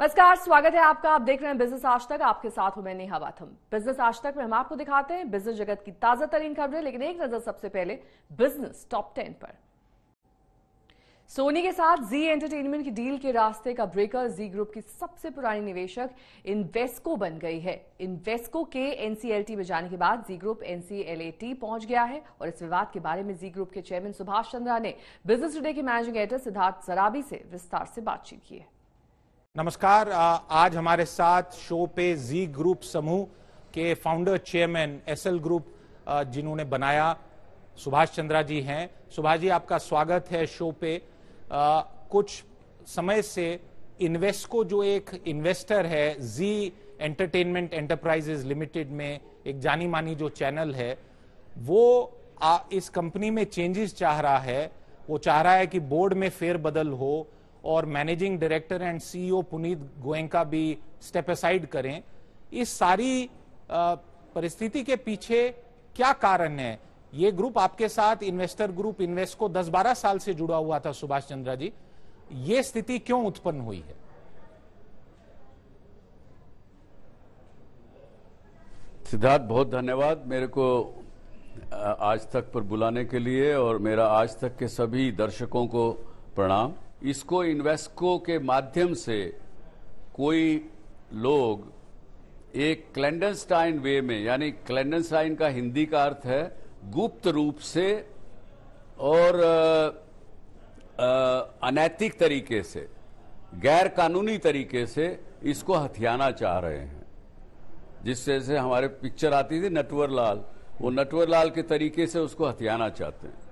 नमस्कार स्वागत है आपका आप देख रहे हैं बिजनेस आज तक आपके साथ हूं मैं नेहा बाथम बिजनेस आज तक में हम आपको दिखाते हैं बिजनेस जगत की ताजा तरीन खबरें लेकिन एक नजर सबसे पहले बिजनेस टॉप टेन पर सोनी के साथ जी एंटरटेनमेंट की डील के रास्ते का ब्रेकर जी ग्रुप की सबसे पुरानी निवेशक इन्वेस्को बन गई है इन्वेस्को के एनसीएलटी में जाने के बाद जी ग्रुप एनसीएलएटी पहुंच गया है और इस विवाद के बारे में जी ग्रुप के चेयरमैन सुभाष चंद्रा ने बिजनेस टुडे के मैनेजिंग एडिटर सिद्धार्थ जराबी से विस्तार से बातचीत की है नमस्कार आज हमारे साथ शो पे जी ग्रुप समूह के फाउंडर चेयरमैन एसएल ग्रुप जिन्होंने बनाया सुभाष चंद्रा जी हैं सुभाष जी आपका स्वागत है शो पे कुछ समय से इन्वेस्को जो एक इन्वेस्टर है जी एंटरटेनमेंट एंटरप्राइजेज लिमिटेड में एक जानी मानी जो चैनल है वो आ, इस कंपनी में चेंजेस चाह रहा है वो चाह रहा है कि बोर्ड में फेरबदल हो और managing director and CEO Puneet Goenka भी स्टेप असाइड करें इस सारी परिस्थिति के पीछे क्या कारण है ये ग्रुप आपके साथ इन्वेस्टर ग्रुप इन्वेस्ट को 10-12 साल से जुड़ा हुआ था सुभाष चंद्रा जी ये स्थिति क्यों उत्पन्न हुई है सिद्धार्थ बहुत धन्यवाद मेरे को आज तक पर बुलाने के लिए और मेरा आज तक के सभी दर्शकों को प्रणाम इसको इन्वेस्को के माध्यम से कोई लोग एक क्लैंडनस्टाइन वे में यानी क्लैंडनस्टाइन का हिंदी का अर्थ है गुप्त रूप से और अनैतिक तरीके से गैर कानूनी तरीके से इसको हथियाना चाह रहे हैं जिससे से हमारे पिक्चर आती थी नटवर लाल वो नटवर लाल के तरीके से उसको हथियाना चाहते हैं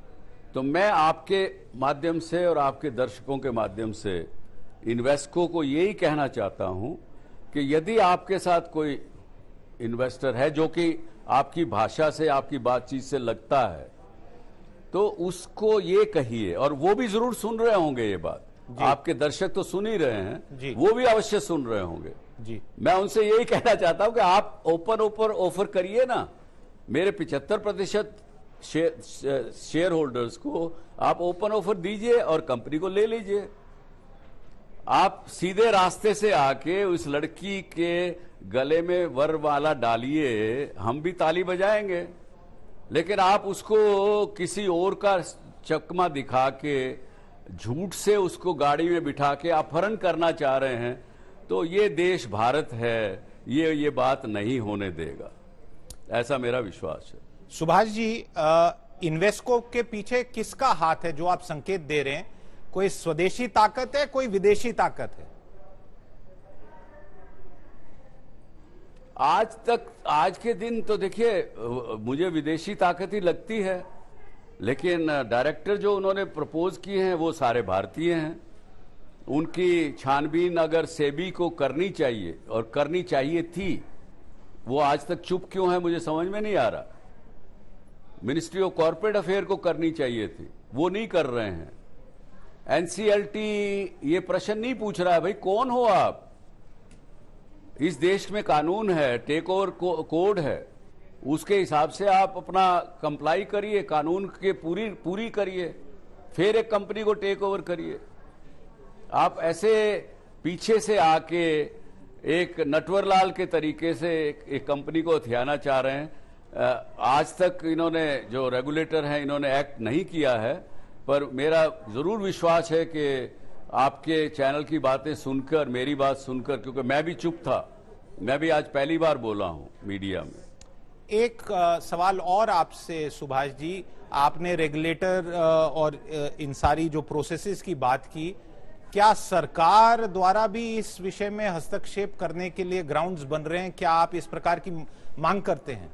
तो मैं आपके माध्यम से और आपके दर्शकों के माध्यम से इन्वेस्को को यही कहना चाहता हूं कि यदि आपके साथ कोई इन्वेस्टर है जो कि आपकी भाषा से आपकी बातचीत से लगता है तो उसको ये कहिए और वो भी जरूर सुन रहे होंगे ये बात आपके दर्शक तो सुन ही रहे हैं वो भी अवश्य सुन रहे होंगे जी मैं उनसे यही कहना चाहता हूं कि आप ओपन ओपन ऑफर करिए ना मेरे पिछहत्तर प्रतिशत शेयर होल्डर्स को आप ओपन ऑफर दीजिए और कंपनी को ले लीजिए आप सीधे रास्ते से आके उस लड़की के गले में वर वाला डालिए हम भी ताली बजाएंगे लेकिन आप उसको किसी और का चकमा दिखा के झूठ से उसको गाड़ी में बिठा के अपहरण करना चाह रहे हैं तो ये देश भारत है ये ये बात नहीं होने देगा ऐसा मेरा विश्वास है सुभाष जी इन्वेस्को के पीछे किसका हाथ है जो आप संकेत दे रहे हैं कोई स्वदेशी ताकत है कोई विदेशी ताकत है आज तक आज के दिन तो देखिए मुझे विदेशी ताकत ही लगती है लेकिन डायरेक्टर जो उन्होंने प्रपोज किए हैं वो सारे भारतीय हैं उनकी छानबीन अगर सेबी को करनी चाहिए और करनी चाहिए थी वो आज तक चुप क्यों है मुझे समझ में नहीं आ रहा मिनिस्ट्री ऑफ कॉरपोरेट अफेयर को करनी चाहिए थी वो नहीं कर रहे हैं एनसीएलटी ये प्रश्न नहीं पूछ रहा है भाई कौन हो आप इस देश में कानून है टेक ओवर को, कोड है उसके हिसाब से आप अपना कंप्लाई करिए कानून के पूरी पूरी करिए फिर एक कंपनी को टेक ओवर करिए आप ऐसे पीछे से आके एक नटवरलाल के तरीके से एक, एक कंपनी को हथियाना चाह रहे हैं आज तक इन्होंने जो रेगुलेटर हैं इन्होंने एक्ट नहीं किया है पर मेरा ज़रूर विश्वास है कि आपके चैनल की बातें सुनकर मेरी बात सुनकर क्योंकि मैं भी चुप था मैं भी आज पहली बार बोला हूँ मीडिया में एक आ, सवाल और आपसे सुभाष जी आपने रेगुलेटर आ, और इन सारी जो प्रोसेसेस की बात की क्या सरकार द्वारा भी इस विषय में हस्तक्षेप करने के लिए ग्राउंड्स बन रहे हैं क्या आप इस प्रकार की मांग करते हैं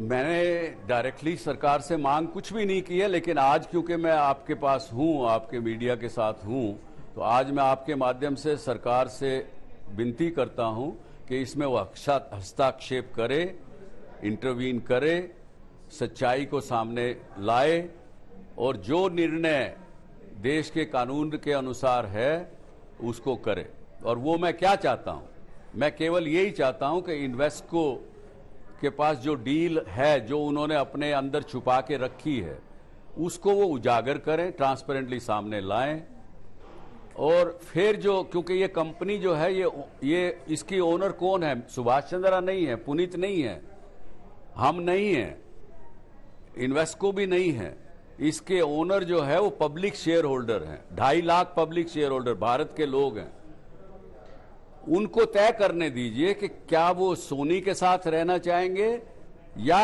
मैंने डायरेक्टली सरकार से मांग कुछ भी नहीं की है लेकिन आज क्योंकि मैं आपके पास हूं आपके मीडिया के साथ हूं तो आज मैं आपके माध्यम से सरकार से विनती करता हूं कि इसमें वो हस्ताक्षेप करे इंटरवीन करे सच्चाई को सामने लाए और जो निर्णय देश के कानून के अनुसार है उसको करे और वो मैं क्या चाहता हूं मैं केवल यही चाहता हूं कि इन्वेस्ट को के पास जो डील है जो उन्होंने अपने अंदर छुपा के रखी है उसको वो उजागर करें ट्रांसपेरेंटली सामने लाएं और फिर जो क्योंकि ये कंपनी जो है ये ये इसकी ओनर कौन है सुभाष चंद्रा नहीं है पुनीत नहीं है हम नहीं हैं इन्वेस्को भी नहीं है इसके ओनर जो है वो पब्लिक शेयर होल्डर हैं ढाई lakh public shareholder Bharat के लोग हैं उनको तय करने दीजिए कि क्या वो सोनी के साथ रहना चाहेंगे या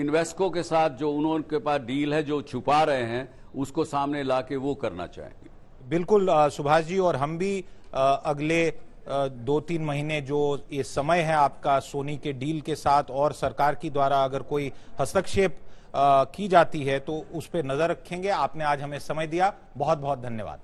इन्वेस्को के साथ जो उन्होंने पास डील है जो छुपा रहे हैं उसको सामने ला के वो करना चाहेंगे बिल्कुल सुभाष जी और हम भी अगले दो तीन महीने जो ये समय है आपका सोनी के डील के साथ और सरकार की द्वारा अगर कोई हस्तक्षेप की जाती है तो उस पर नजर रखेंगे आपने आज हमें समय दिया बहुत बहुत धन्यवाद